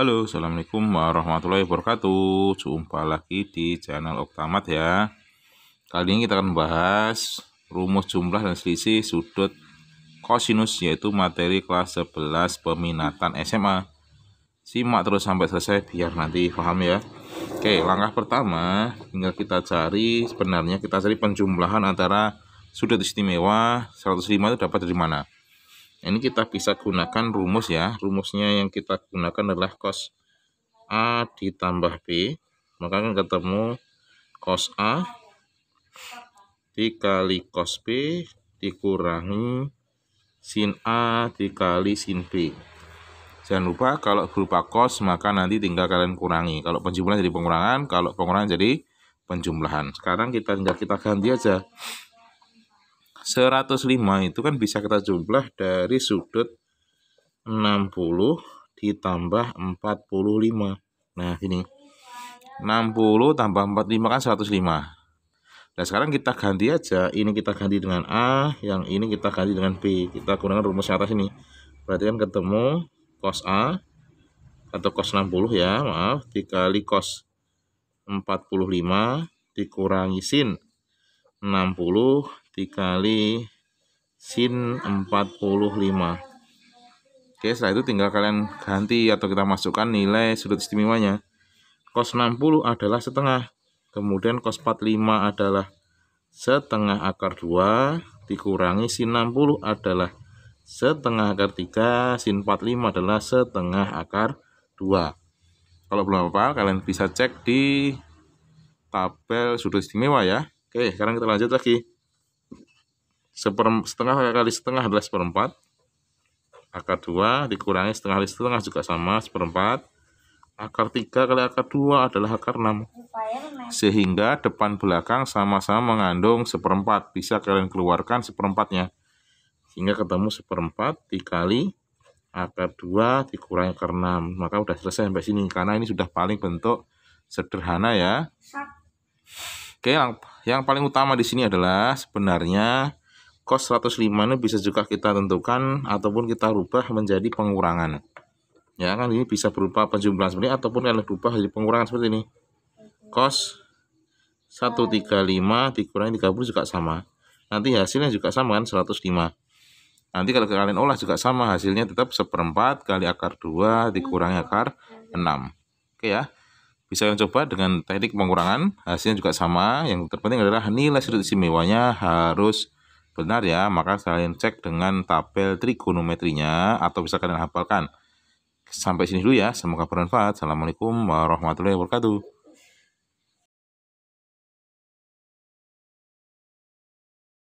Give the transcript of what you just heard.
Halo, Assalamualaikum warahmatullahi wabarakatuh Jumpa lagi di channel Oktamat ya Kali ini kita akan membahas rumus jumlah dan selisih sudut kosinus Yaitu materi kelas 11 peminatan SMA Simak terus sampai selesai biar nanti paham ya Oke, langkah pertama tinggal kita cari Sebenarnya kita cari penjumlahan antara sudut istimewa 105 itu dapat dari mana ini kita bisa gunakan rumus ya rumusnya yang kita gunakan adalah cos A ditambah B maka akan ketemu cos A dikali cos B dikurangi sin A dikali sin B jangan lupa kalau berupa cos maka nanti tinggal kalian kurangi kalau penjumlahan jadi pengurangan kalau pengurangan jadi penjumlahan sekarang kita tinggal kita ganti aja 105 itu kan bisa kita jumlah dari sudut 60 ditambah 45. Nah, ini 60 tambah 45 kan 105. Nah, sekarang kita ganti aja. Ini kita ganti dengan A, yang ini kita ganti dengan B. Kita gunakan rumus atas ini. Berarti kan ketemu cos A atau cos 60 ya, maaf, dikali cos 45 dikurangi sin 60 dikali sin 45 oke setelah itu tinggal kalian ganti atau kita masukkan nilai sudut istimewanya cos 60 adalah setengah kemudian cos 45 adalah setengah akar 2 dikurangi sin 60 adalah setengah akar 3 sin 45 adalah setengah akar 2 kalau belum apa kalian bisa cek di tabel sudut istimewa ya. Oke, sekarang kita lanjut lagi setengah kali setengah adalah seperempat akar 2 dikurangi setengah kali setengah juga sama seperempat akar 3 kali akar 2 adalah akar 6 sehingga depan belakang sama-sama mengandung seperempat bisa kalian keluarkan seperempatnya sehingga ketemu seperempat dikali akar 2 dikurangi akar 6 maka sudah selesai sampai sini karena ini sudah paling bentuk sederhana ya oke yang, yang paling utama di sini adalah sebenarnya kos 105 ini bisa juga kita tentukan ataupun kita rubah menjadi pengurangan. Ya kan ini bisa berupa penjumlahan seperti ini ataupun kalian rubah jadi pengurangan seperti ini. Kos 135 dikurangi 30 juga sama. Nanti hasilnya juga sama kan 105. Nanti kalau kalian olah juga sama hasilnya tetap seperempat kali akar 2 dikurangi hmm. akar 6. Oke ya. Bisa kalian coba dengan teknik pengurangan, hasilnya juga sama. Yang terpenting adalah nilai sudut istimewanya harus Benar ya, maka kalian cek dengan tabel trigonometrinya atau bisa kalian hafalkan. Sampai sini dulu ya, semoga bermanfaat. Assalamualaikum warahmatullahi wabarakatuh.